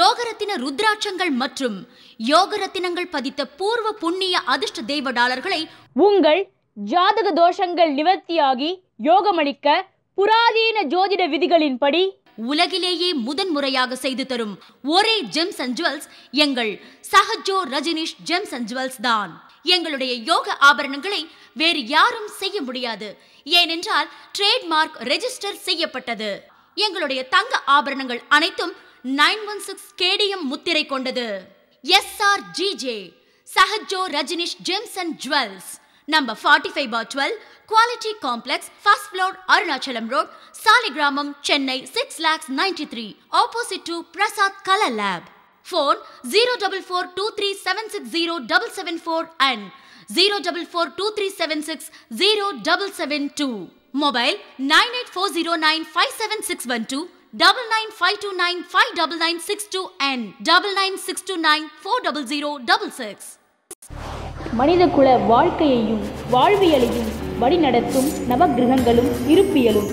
யோகரத்தின ருத்ராட்சங்கள் மற்றும் யோகரத்தினங்கள் பதித்த பூர்வ புண்ணிய அதிர்ஷ்ட தெய்வ டாலர்களை உங்கள் ஜாதக தோஷங்கள் நிவர்த்தியாகி யோகமளிக்க புராதீன ஜோதிட விதிகளின்படி உலகிலேயே முதன் முறையாக செய்து தரும் ஒரே ஜெம்ஸ் அண்ட் ஜுவல்ஸ் எங்கள் Sahajo Rajinish gems and jewels தான் எங்களுடைய யோக ஆபரணங்களை வேறு யாரும் செய்ய முடியாது ஏனென்றால் ட்ரேட்மார்க் ரெஜிஸ்டர் செய்யப்பட்டது எங்களுடைய தங்க ஆபரணங்கள் அனைத்தும் நைன் ஒன் சிக்ஸ் கேடிஎம் முத்திரை கொண்டது S R GJ Sahajo Rajinish gems and jewels number forty five bar twelve quality complex first floor Arunachalam road Saligramam Chennai six lakhs ninety three opposite to Prasad colour lab phone zero double four two three seven six zero double seven four and zero double four two three seven six zero double seven two mobile nine eight four zero nine five seven six one two double nine five two nine five double nine six two and double nine six two nine four double zero double six மனிதகுல வாழ்க்கையையும் வாழ்வியலையும் வழிநடத்தும் நவகிரகங்களும் இருப்பியலும்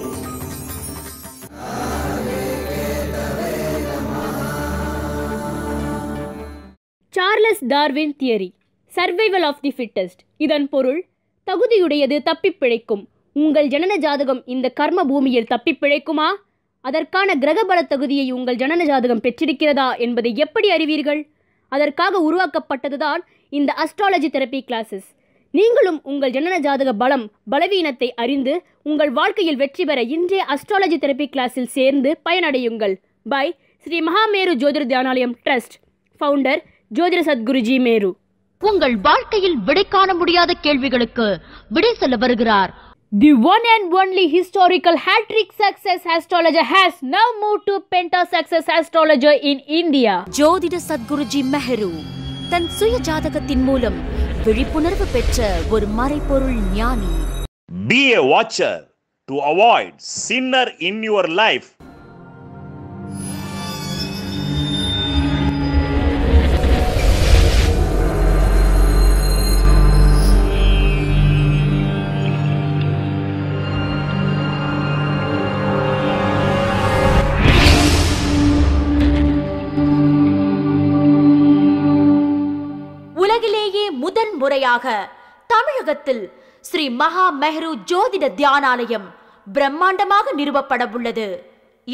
Charles Darwin theory survival of the fittest இதன் பொருள் தகுதியுடையது தப்பி பிழைக்கும் உங்கள் ஜனன ஜாதகம் இந்த கர்ம பூமியில் தப்பி பிழைக்குமா அதற்கான கிரகபல தகுதியை உங்கள் ஜனன ஜாதகம் பெற்றிருக்கிறதா என்பதை எப்படி அறிவீர்கள் அதற்காக உருவாக்கப்பட்டதுதான் இந்த அஸ்ட்ராலஜி தெரப்பி கிளாஸஸ் நீங்களும் உங்கள் ஜனன ஜாதக பலம் பலவீனத்தை அறிந்து உங்கள் வாழ்க்கையில் வெற்றி பெற இன்றைய அஸ்ட்ராலஜி தெரப்பி கிளாஸில் சேர்ந்து பயனடையுங்கள் பை ஸ்ரீ மகாமேரு ஜோதிட தியானாலயம் ட்ரஸ்ட் ஃபவுண்டர் ஜோதிட சத்குருஜி மேரு உங்கள் வாழ்க்கையில் விடை காண முடியாத கேள்விகளுக்கு விடை சொல்ல வருகிறார் The one and only historical hat-trick success astrologer has now moved to Penta Success Astrologer in India. ஜோதிட சத்குருஜி மெஹரு தன் சுய ஜாதகத்தின் மூலம் விழிப்புணர்வு பெற்ற ஒரு மறைபொருள் nyani. Be a watcher to avoid sinner in your life. முறையாக தமிழகத்தில் ஸ்ரீ மகா மெஹ்ரு ஜோதிட தியானாலயம் பிரம்மாண்டமாக நிறுவப்பட உள்ளது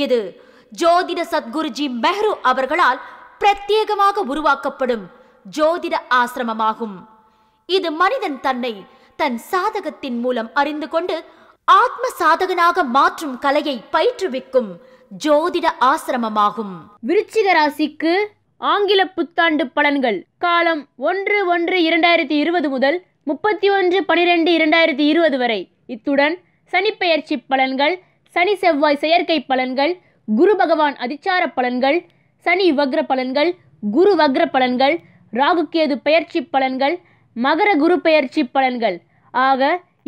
இது ஜோதிட சத்குருஜி மெஹ்ரு அவர்களால் பிரத்யேகமாக உருவாக்கப்படும் ஜோதிட ஆசிரமமாகும் இது மனிதன் தன்னை தன் சாதகத்தின் மூலம் அறிந்து கொண்டு ஆத்ம சாதகனாக மாற்றும் கலையை பயிற்றுவிக்கும் ஜோதிட ஆசிரமமாகும் விருச்சிக ராசிக்கு ஆங்கில புத்தாண்டு பலன்கள் காலம் ஒன்று ஒன்று இரண்டாயிரத்தி இருபது முதல் முப்பத்தி ஒன்று பனிரெண்டு இரண்டாயிரத்தி இருபது வரை இத்துடன் சனிப்பெயர்ச்சி பலன்கள் சனி செவ்வாய் செயற்கை பலன்கள் குரு பகவான் அதிச்சார பலன்கள் சனி வக்ர பலன்கள் குரு வக்ர பலன்கள் ராகுகேது பெயர்ச்சி பலன்கள் மகர குரு பெயர்ச்சி பலன்கள் ஆக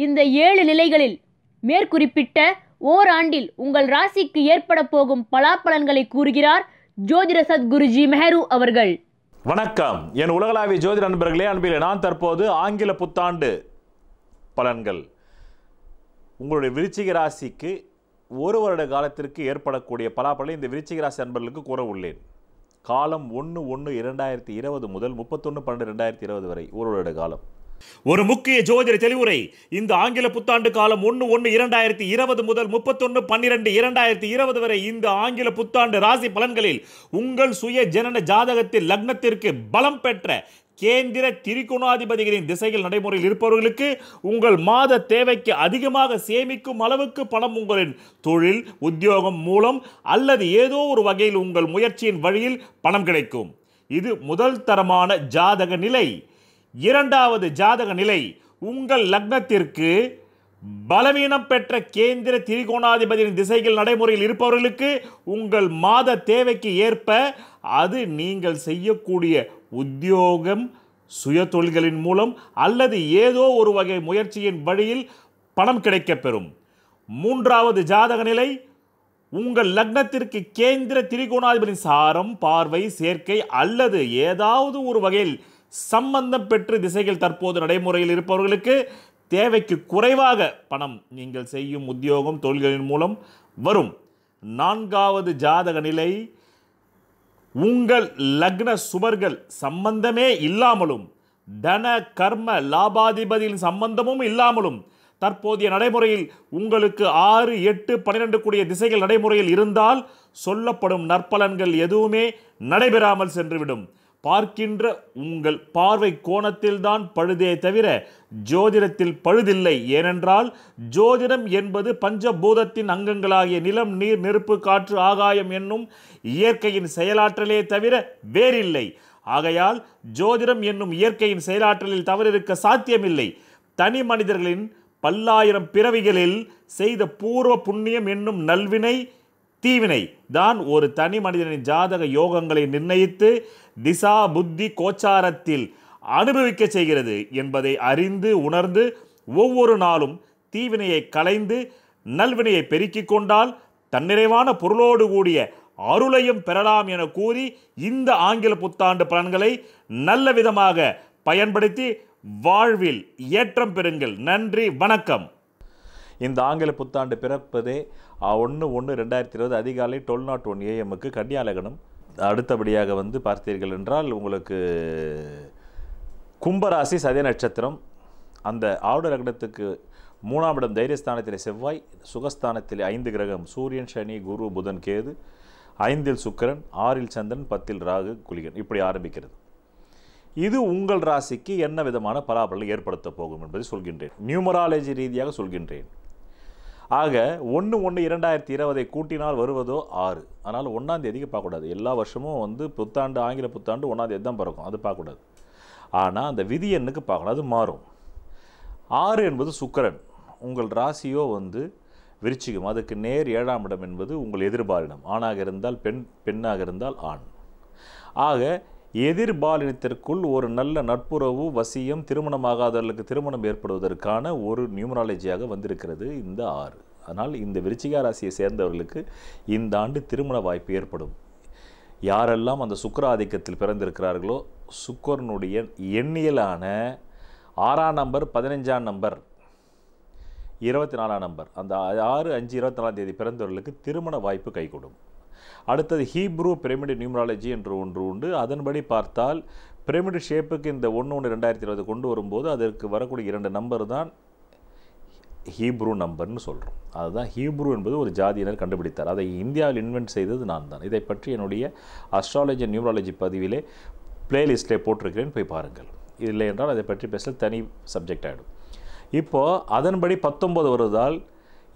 இந்த ஏழு நிலைகளில் மேற்குறிப்பிட்ட ஓராண்டில் உங்கள் ராசிக்கு ஏற்பட போகும் பலாப்பலன்களை கூறுகிறார் ஜோதிட சத்குருஜி மெஹரு அவர்கள் வணக்கம் என் உலகளாவிய ஜோதிட நண்பர்களே அன்பில் நான் தற்போது ஆங்கில புத்தாண்டு பலன்கள் உங்களுடைய விருச்சிக ராசிக்கு ஒரு வருட காலத்திற்கு ஏற்படக்கூடிய பலாபலனை இந்த விருச்சிக ராசி அன்பர்களுக்கு கூற உள்ளேன் காலம் ஒன்று ஒன்று இரண்டாயிரத்தி இருபது முதல் முப்பத்தொன்று பன்னெண்டு ரெண்டாயிரத்தி இருபது வரை ஒரு வருட காலம் ஒரு முக்கிய ஜோதிட தெளிவுரை இந்த ஆங்கில புத்தாண்டு காலம் ஒன்று ஒன்று இரண்டாயிரத்தி இருபது முதல் முப்பத்தொன்று பன்னிரெண்டு இரண்டாயிரத்தி இருபது வரை இந்த ஆங்கில புத்தாண்டு ராசி பலன்களில் உங்கள் சுய ஜனன ஜாதகத்தில் லக்னத்திற்கு பலம் பெற்ற கேந்திர திரிகோணாதிபதிகளின் திசையில் நடைமுறையில் இருப்பவர்களுக்கு உங்கள் மாத தேவைக்கு அதிகமாக சேமிக்கும் அளவுக்கு பணம் உங்களின் தொழில் உத்தியோகம் மூலம் அல்லது ஏதோ ஒரு வகையில் உங்கள் முயற்சியின் வழியில் பணம் கிடைக்கும் இது முதல் தரமான ஜாதக நிலை இரண்டாவது ஜாதக நிலை உங்கள் லக்னத்திற்கு பலவீனம் பெற்ற கேந்திர திரிகோணாதிபதியின் திசைகள் நடைமுறையில் இருப்பவர்களுக்கு உங்கள் மாத தேவைக்கு ஏற்ப அது நீங்கள் செய்யக்கூடிய உத்தியோகம் சுய தொழில்களின் மூலம் அல்லது ஏதோ ஒரு வகை முயற்சியின் வழியில் பணம் கிடைக்கப்பெறும் மூன்றாவது ஜாதக நிலை உங்கள் லக்னத்திற்கு கேந்திர திரிகோணாதிபதியின் சாரம் பார்வை சேர்க்கை அல்லது ஏதாவது ஒரு வகையில் சம்பந்தம் பெற்று திசைகள் தற்போது நடைமுறையில் இருப்பவர்களுக்கு தேவைக்கு குறைவாக பணம் நீங்கள் செய்யும் உத்தியோகம் தொழில்களின் மூலம் வரும் நான்காவது ஜாதக நிலை உங்கள் லக்ன சுவர்கள் சம்பந்தமே இல்லாமலும் தன கர்ம லாபாதிபதியின் சம்பந்தமும் இல்லாமலும் தற்போதைய நடைமுறையில் உங்களுக்கு ஆறு எட்டு பன்னிரெண்டு கூடிய திசைகள் நடைமுறையில் இருந்தால் சொல்லப்படும் நற்பலன்கள் எதுவுமே நடைபெறாமல் சென்றுவிடும் பார்க்கின்ற உங்கள் பார்வை கோணத்தில்தான் பழுதே தவிர ஜோதிடத்தில் பழுதில்லை ஏனென்றால் ஜோதிடம் என்பது பஞ்சபூதத்தின் அங்கங்களாகிய நிலம் நீர் நெருப்பு காற்று ஆகாயம் என்னும் இயற்கையின் செயலாற்றலே தவிர வேறில்லை ஆகையால் ஜோதிடம் என்னும் இயற்கையின் செயலாற்றலில் தவறிருக்க சாத்தியமில்லை தனி மனிதர்களின் பல்லாயிரம் பிறவிகளில் செய்த பூர்வ புண்ணியம் என்னும் நல்வினை தீவினை தான் ஒரு தனி மனிதனின் ஜாதக யோகங்களை நிர்ணயித்து திசா புத்தி கோச்சாரத்தில் அனுபவிக்க செய்கிறது என்பதை அறிந்து உணர்ந்து ஒவ்வொரு நாளும் தீவினையை களைந்து நல்வினையை பெருக்கிக் கொண்டால் தன்னிறைவான பொருளோடு கூடிய அருளையும் பெறலாம் என கூறி இந்த ஆங்கில புத்தாண்டு பலன்களை நல்ல விதமாக பயன்படுத்தி வாழ்வில் ஏற்றம் பெறுங்கள் நன்றி வணக்கம் இந்த ஆங்கில புத்தாண்டு பிறப்பதே ஒன்று ஒன்று ரெண்டாயிரத்தி இருபது அதிகாலை டுவெல் நாட் ஒன் ஏஎம்முக்கு கன்னியாலகனும் அடுத்தபடியாக வந்து பார்த்தீர்கள் என்றால் உங்களுக்கு கும்பராசி சதய நட்சத்திரம் அந்த ஆவுட லக்னத்துக்கு மூணாம் இடம் தைரியஸ்தானத்தில் செவ்வாய் சுகஸ்தானத்தில் ஐந்து கிரகம் சூரியன் சனி குரு புதன் கேது ஐந்தில் சுக்கரன் ஆறில் சந்திரன் பத்தில் ராகு குலிகன் இப்படி ஆரம்பிக்கிறது இது உங்கள் ராசிக்கு என்ன விதமான பலாபலம் ஏற்படுத்த போகும் என்பதை சொல்கின்றேன் நியூமராலஜி ரீதியாக சொல்கின்றேன் ஆக ஒன்று ஒன்று இரண்டாயிரத்தி இருபதை கூட்டினால் வருவதோ ஆறு அதனால் ஒன்றாம் தேதிக்கு பார்க்கக்கூடாது எல்லா வருஷமும் வந்து புத்தாண்டு ஆங்கில புத்தாண்டு ஒன்றாம் தேதி தான் பிறக்கும் அது பார்க்கக்கூடாது ஆனால் அந்த விதி எண்ணுக்கு பார்க்கணும் அது மாறும் ஆறு என்பது சுக்கரன் உங்கள் ராசியோ வந்து விரிச்சிக்கும் அதுக்கு நேர் ஏழாம் இடம் என்பது உங்கள் எதிர்பாரிடம் ஆணாக இருந்தால் பெண் பெண்ணாக இருந்தால் ஆண் ஆக எதிர்பாலினத்திற்குள் ஒரு நல்ல நட்புறவு வசியம் திருமணமாகாதவர்களுக்கு திருமணம் ஏற்படுவதற்கான ஒரு நியூமராலஜியாக வந்திருக்கிறது இந்த ஆறு அதனால் இந்த விருச்சிகா ராசியை சேர்ந்தவர்களுக்கு இந்த ஆண்டு திருமண வாய்ப்பு ஏற்படும் யாரெல்லாம் அந்த சுக்கராதிக்கத்தில் ஆதிக்கத்தில் பிறந்திருக்கிறார்களோ சுக்கரனுடைய எண்ணியலான ஆறாம் நம்பர் பதினஞ்சாம் நம்பர் இருபத்தி நாலாம் நம்பர் அந்த ஆறு அஞ்சு இருபத்தி நாலாம் தேதி பிறந்தவர்களுக்கு திருமண வாய்ப்பு கைகூடும் அடுத்தது ஹீப்ரூ பிரமிட் நியூமராலஜி என்று ஒன்று உண்டு அதன்படி பார்த்தால் பிரமிட் ஷேப்புக்கு இந்த ஒன்று ஒன்று ரெண்டாயிரத்தி இருபது கொண்டு வரும்போது அதற்கு வரக்கூடிய இரண்டு நம்பர் தான் ஹீப்ரூ நம்பர்னு சொல்கிறோம் அதுதான் ஹீப்ரூ என்பது ஒரு ஜாதியினர் கண்டுபிடித்தார் அதை இந்தியாவில் இன்வென்ட் செய்தது நான் தான் இதை பற்றி என்னுடைய அஸ்ட்ராலஜி நியூமராலஜி பதிவிலே பிளேலிஸ்ட்டில் போட்டிருக்கிறேன் போய் பாருங்கள் இல்லை என்றால் அதை பற்றி பேச தனி சப்ஜெக்ட் ஆகிடும் இப்போது அதன்படி பத்தொம்பது வருவதால்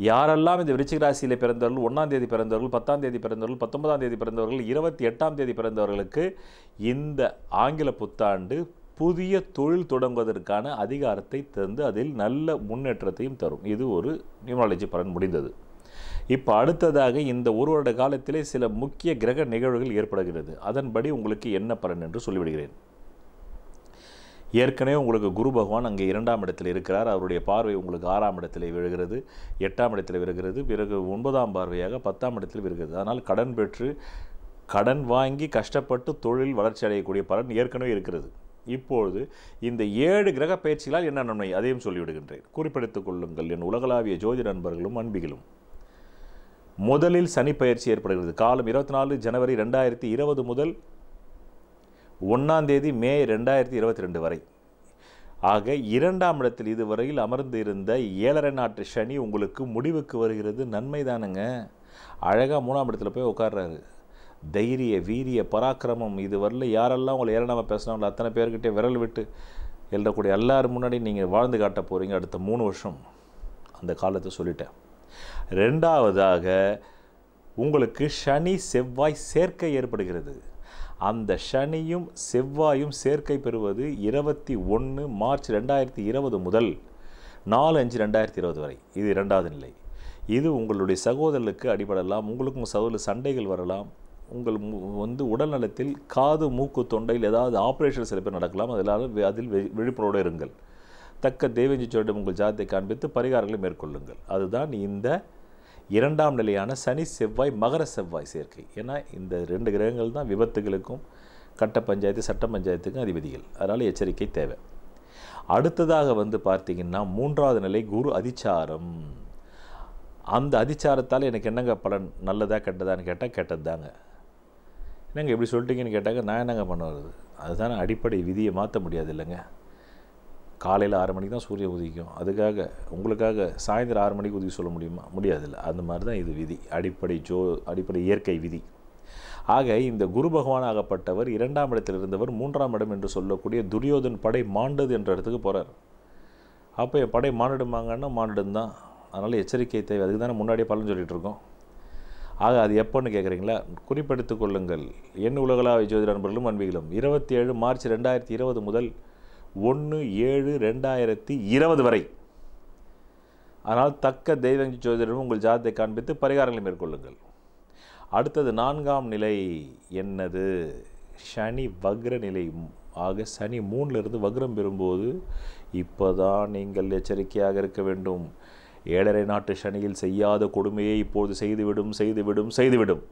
யாரெல்லாம் இந்த விருச்சிக ராசியில் பிறந்தவர்கள் ஒன்றாம் தேதி பிறந்தவர்கள் பத்தாம் தேதி பிறந்தவர்கள் பத்தொன்பதாம் தேதி பிறந்தவர்கள் இருபத்தி எட்டாம் தேதி பிறந்தவர்களுக்கு இந்த ஆங்கில புத்தாண்டு புதிய தொழில் தொடங்குவதற்கான அதிகாரத்தை தந்து அதில் நல்ல முன்னேற்றத்தையும் தரும் இது ஒரு நியூமாலஜி பலன் முடிந்தது இப்போ அடுத்ததாக இந்த ஒரு வருட காலத்திலே சில முக்கிய கிரக நிகழ்வுகள் ஏற்படுகிறது அதன்படி உங்களுக்கு என்ன பலன் என்று சொல்லிவிடுகிறேன் ஏற்கனவே உங்களுக்கு குரு பகவான் அங்கே இரண்டாம் இடத்தில் இருக்கிறார் அவருடைய பார்வை உங்களுக்கு ஆறாம் இடத்தில் விழுகிறது எட்டாம் இடத்தில் விழுகிறது பிறகு ஒன்பதாம் பார்வையாக பத்தாம் இடத்தில் விழுகிறது அதனால் கடன் பெற்று கடன் வாங்கி கஷ்டப்பட்டு தொழில் வளர்ச்சி அடையக்கூடிய பலன் ஏற்கனவே இருக்கிறது இப்பொழுது இந்த ஏழு கிரக பயிற்சிகளால் என்ன நன்மை அதையும் சொல்லிவிடுகின்றேன் குறிப்பிடுத்துக் கொள்ளுங்கள் என் உலகளாவிய ஜோதி நண்பர்களும் அன்பிகளும் முதலில் சனி பயிற்சி ஏற்படுகிறது காலம் இருபத்தி நாலு ஜனவரி ரெண்டாயிரத்தி இருபது முதல் ஒன்றாந்தேதி மே ரெண்டாயிரத்தி இருபத்தி ரெண்டு வரை ஆக இரண்டாம் இடத்தில் இதுவரையில் அமர்ந்து இருந்த ஏழரை நாட்டு சனி உங்களுக்கு முடிவுக்கு வருகிறது நன்மை தானுங்க அழகாக மூணாம் இடத்துல போய் உட்காடுறாரு தைரிய வீரிய பராக்கிரமம் இது வரல யாரெல்லாம் உங்களை ஏழனாமல் பேசினாங்களோ அத்தனை பேர்கிட்டே விரல் விட்டு எழுதக்கூடிய எல்லாரும் முன்னாடி நீங்கள் வாழ்ந்து காட்ட போகிறீங்க அடுத்த மூணு வருஷம் அந்த காலத்தை சொல்லிட்டேன் ரெண்டாவதாக உங்களுக்கு சனி செவ்வாய் சேர்க்கை ஏற்படுகிறது அந்த சனியும் செவ்வாயும் சேர்க்கை பெறுவது இருபத்தி ஒன்று மார்ச் ரெண்டாயிரத்தி இருபது முதல் நாலு அஞ்சு ரெண்டாயிரத்தி இருபது வரை இது இரண்டாவது நிலை இது உங்களுடைய சகோதரர்களுக்கு அடிபடலாம் உங்களுக்கும் சகோதரர் சண்டைகள் வரலாம் உங்கள் வந்து உடல்நலத்தில் காது மூக்கு தொண்டையில் ஏதாவது ஆப்ரேஷன் சில பேர் நடக்கலாம் அதில் அதில் விழிப்புணர்வோடு இருங்கள் தக்க தேவேஞ்சி சொல்லிட்டு உங்கள் ஜாதத்தை காண்பித்து பரிகாரங்களை மேற்கொள்ளுங்கள் அதுதான் இந்த இரண்டாம் நிலையான சனி செவ்வாய் மகர செவ்வாய் சேர்க்கை ஏன்னா இந்த ரெண்டு கிரகங்கள் தான் விபத்துகளுக்கும் கட்ட பஞ்சாயத்து சட்ட பஞ்சாயத்துக்கும் அதிபதிகள் அதனால் எச்சரிக்கை தேவை அடுத்ததாக வந்து பார்த்திங்கன்னா மூன்றாவது நிலை குரு அதிச்சாரம் அந்த அதிச்சாரத்தால் எனக்கு என்னங்க பலன் நல்லதாக கெட்டதான்னு கேட்டால் கெட்டது தாங்க என்னங்க எப்படி சொல்லிட்டீங்கன்னு கேட்டாங்க நான் என்னங்க பண்ண வருது அதுதான் அடிப்படை விதியை மாற்ற முடியாது இல்லைங்க காலையில் ஆறு மணிக்கு தான் சூரிய உதிக்கும் அதுக்காக உங்களுக்காக சாயந்தரம் ஆறு மணிக்கு உதவி சொல்ல முடியுமா இல்லை அந்த மாதிரி தான் இது விதி அடிப்படை ஜோ அடிப்படை இயற்கை விதி ஆக இந்த குரு பகவான் ஆகப்பட்டவர் இரண்டாம் இடத்தில் இருந்தவர் மூன்றாம் இடம் என்று சொல்லக்கூடிய துரியோதன் படை மாண்டது என்ற இடத்துக்கு போகிறார் அப்போ என் படை மாண்டிடுமாங்கன்னா மானிடும் தான் அதனால் எச்சரிக்கை தேவை அதுக்கு தானே முன்னாடியே பலன் சொல்லிகிட்டு இருக்கோம் ஆக அது எப்போன்னு கேட்குறீங்களா குறிப்பெடுத்துக் கொள்ளுங்கள் என் உலகளாவை ஜோதிட நண்பர்களும் அன்பிகளும் இருபத்தி ஏழு மார்ச் ரெண்டாயிரத்தி இருபது முதல் ஒன்று ஏழு ரெண்டாயிரத்தி இருபது வரை அதனால் தக்க தெய்வஞ்சி ஜோதிடமும் உங்கள் ஜாதத்தை காண்பித்து பரிகாரங்களை மேற்கொள்ளுங்கள் அடுத்தது நான்காம் நிலை என்னது சனி வக்ர நிலை ஆக சனி மூணிலிருந்து வக்ரம் பெறும்போது இப்போதான் நீங்கள் எச்சரிக்கையாக இருக்க வேண்டும் ஏழரை நாட்டு சனியில் செய்யாத கொடுமையை இப்போது செய்துவிடும் செய்துவிடும் செய்துவிடும்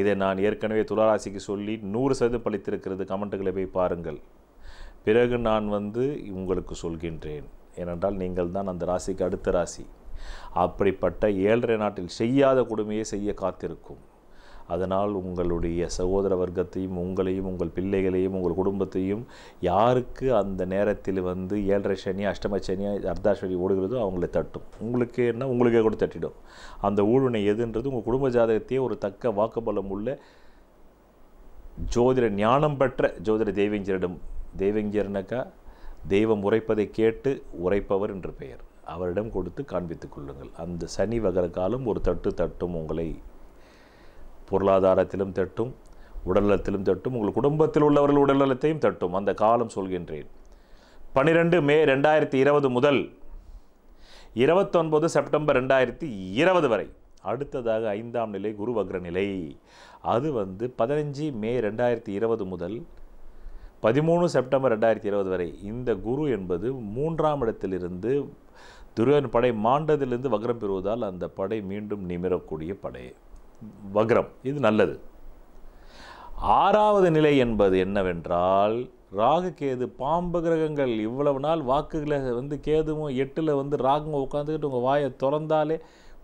இதை நான் ஏற்கனவே துளாராசிக்கு சொல்லி நூறு சதவீதம் பழித்திருக்கிறது கமெண்ட்டுகளை போய் பாருங்கள் பிறகு நான் வந்து உங்களுக்கு சொல்கின்றேன் ஏனென்றால் நீங்கள் தான் அந்த ராசிக்கு அடுத்த ராசி அப்படிப்பட்ட ஏழரை நாட்டில் செய்யாத கொடுமையை செய்ய காத்திருக்கும் அதனால் உங்களுடைய சகோதர வர்க்கத்தையும் உங்களையும் உங்கள் பிள்ளைகளையும் உங்கள் குடும்பத்தையும் யாருக்கு அந்த நேரத்தில் வந்து ஏழரை சனி அஷ்டம சனி அர்த்தாசனி ஓடுகிறதோ அவங்கள தட்டும் உங்களுக்கு என்ன உங்களுக்கே கூட தட்டிடும் அந்த ஊழனை எதுன்றது உங்கள் குடும்ப ஜாதகத்தையே ஒரு தக்க வாக்குபலம் உள்ள ஜோதிட ஞானம் பெற்ற ஜோதிட தேவேஞ்சரிடம் தெய்வஞர்னாக்கா தெய்வம் உரைப்பதை கேட்டு உரைப்பவர் என்று பெயர் அவரிடம் கொடுத்து காண்பித்துக் கொள்ளுங்கள் அந்த சனி வகர காலம் ஒரு தட்டு தட்டும் உங்களை பொருளாதாரத்திலும் தட்டும் உடல்நலத்திலும் தட்டும் உங்கள் குடும்பத்தில் உள்ளவர்கள் உடல்நலத்தையும் தட்டும் அந்த காலம் சொல்கின்றேன் பன்னிரெண்டு மே ரெண்டாயிரத்தி இருபது முதல் இருபத்தொன்பது செப்டம்பர் ரெண்டாயிரத்தி இருபது வரை அடுத்ததாக ஐந்தாம் நிலை குரு நிலை அது வந்து பதினஞ்சு மே ரெண்டாயிரத்தி இருபது முதல் பதிமூணு செப்டம்பர் ரெண்டாயிரத்தி இருபது வரை இந்த குரு என்பது மூன்றாம் இடத்திலிருந்து துரியோன் படை மாண்டதிலிருந்து வக்ரம் பெறுவதால் அந்த படை மீண்டும் நிமிரக்கூடிய படை வக்ரம் இது நல்லது ஆறாவது நிலை என்பது என்னவென்றால் ராகு கேது பாம்பு கிரகங்கள் இவ்வளவு நாள் வாக்குகளை வந்து கேதுவும் எட்டில் வந்து ராகும் உட்காந்துக்கிட்டு உங்கள் வாயை திறந்தாலே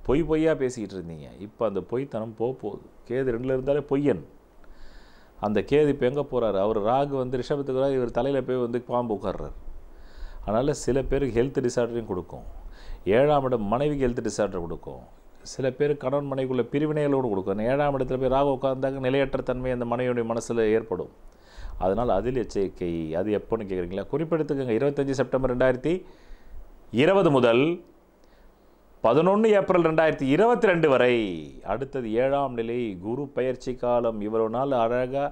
பொய் பொய்யாக பேசிக்கிட்டு இருந்தீங்க இப்போ அந்த பொய்த்தனம் போக போகுது கேது ரெண்டில் இருந்தாலே பொய்யன் அந்த கேது இப்போ எங்கே போகிறாரு அவர் ராகு வந்து ரிஷபத்துக்கு இவர் தலையில் போய் வந்து பாம்பு உட்கார்றாரு அதனால் சில பேருக்கு ஹெல்த் டிசார்டரையும் கொடுக்கும் ஏழாம் இடம் மனைவிக்கு ஹெல்த் டிசார்டர் கொடுக்கும் சில பேர் கணவன் மனைவிக்குள்ள பிரிவினைகளோடு கொடுக்கும் ஏழாம் இடத்துல போய் ராகு உட்கார்ந்தாங்க நிலையற்ற தன்மை அந்த மனைவியுடைய மனசில் ஏற்படும் அதனால் அதில் எச்சரிக்கை அது எப்போன்னு கேட்குறீங்களா குறிப்பிடத்துக்குங்க இருபத்தஞ்சி செப்டம்பர் ரெண்டாயிரத்தி இருபது முதல் பதினொன்று ஏப்ரல் ரெண்டாயிரத்தி இருபத்தி ரெண்டு வரை அடுத்தது ஏழாம் நிலை குரு பயிற்சி காலம் இவ்வளோ நாள் அழகாக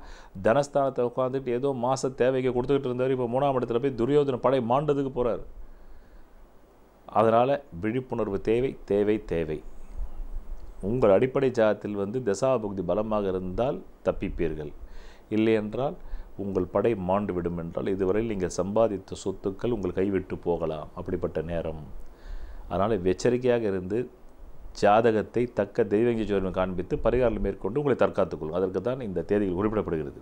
தனஸ்தானத்தை உட்காந்துட்டு ஏதோ மாத தேவைக்கு கொடுத்துக்கிட்டு இருந்தார் இப்போ மூணாம் இடத்துல போய் துரியோதன படை மாண்டதுக்கு போகிறார் அதனால் விழிப்புணர்வு தேவை தேவை தேவை உங்கள் அடிப்படை ஜாதத்தில் வந்து பகுதி பலமாக இருந்தால் தப்பிப்பீர்கள் இல்லை என்றால் உங்கள் படை மாண்டு விடும் என்றால் இதுவரையில் நீங்கள் சம்பாதித்த சொத்துக்கள் உங்கள் கைவிட்டு போகலாம் அப்படிப்பட்ட நேரம் அதனால் எச்சரிக்கையாக இருந்து ஜாதகத்தை தக்க தெய்வங்க ஜோதிடம் காண்பித்து பரிகாரம் மேற்கொண்டு உங்களை தற்காத்துக் கொள்ளும் அதற்கு தான் இந்த தேதியில் குறிப்பிடப்படுகிறது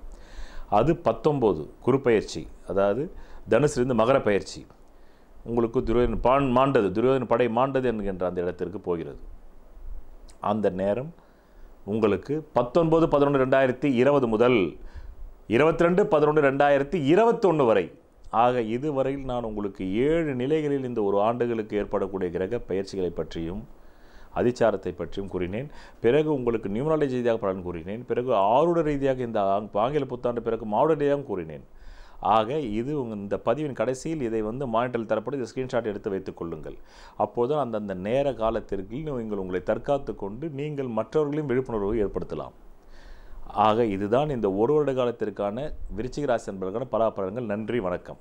அது பத்தொம்போது குருப்பெயர்ச்சி அதாவது தனுசிலிருந்து மகர பயிற்சி உங்களுக்கு துரியோதன் பான் மாண்டது துரியோதன் படை மாண்டது என்கின்ற அந்த இடத்திற்கு போகிறது அந்த நேரம் உங்களுக்கு பத்தொன்பது பதினொன்று ரெண்டாயிரத்தி இருபது முதல் இருபத்தி ரெண்டு பதினொன்று ரெண்டாயிரத்தி இருபத்தொன்று வரை ஆக இதுவரையில் நான் உங்களுக்கு ஏழு நிலைகளில் இந்த ஒரு ஆண்டுகளுக்கு ஏற்படக்கூடிய கிரக பயிற்சிகளை பற்றியும் அதிச்சாரத்தை பற்றியும் கூறினேன் பிறகு உங்களுக்கு நியூமராலஜி ரீதியாக பலன் கூறினேன் பிறகு ஆருட ரீதியாக இந்த ஆங்கில புத்தாண்டு பிறகு மாவட்ட ரீதியாகவும் கூறினேன் ஆக இது இந்த பதிவின் கடைசியில் இதை வந்து மானிட்டல் தரப்படும் இதை ஸ்க்ரீன்ஷாட் எடுத்து வைத்துக் கொள்ளுங்கள் அப்போது அந்தந்த நேர காலத்திற்கு நீங்கள் உங்களை தற்காத்து கொண்டு நீங்கள் மற்றவர்களையும் விழிப்புணர்வு ஏற்படுத்தலாம் ஆக இதுதான் இந்த ஒரு வருட காலத்திற்கான விருச்சிகராசி அன்பர்களுக்கான பலாபலங்கள் நன்றி வணக்கம்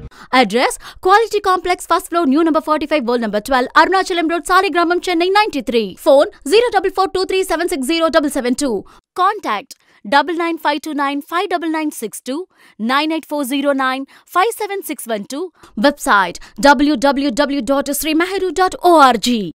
Address Quality Complex, first floor, new number 45, world number 12, Arunachalam Road, Gramam, Chennai 93. Phone 0442376072. Contact 99529-59962, website www.srimahiru.org.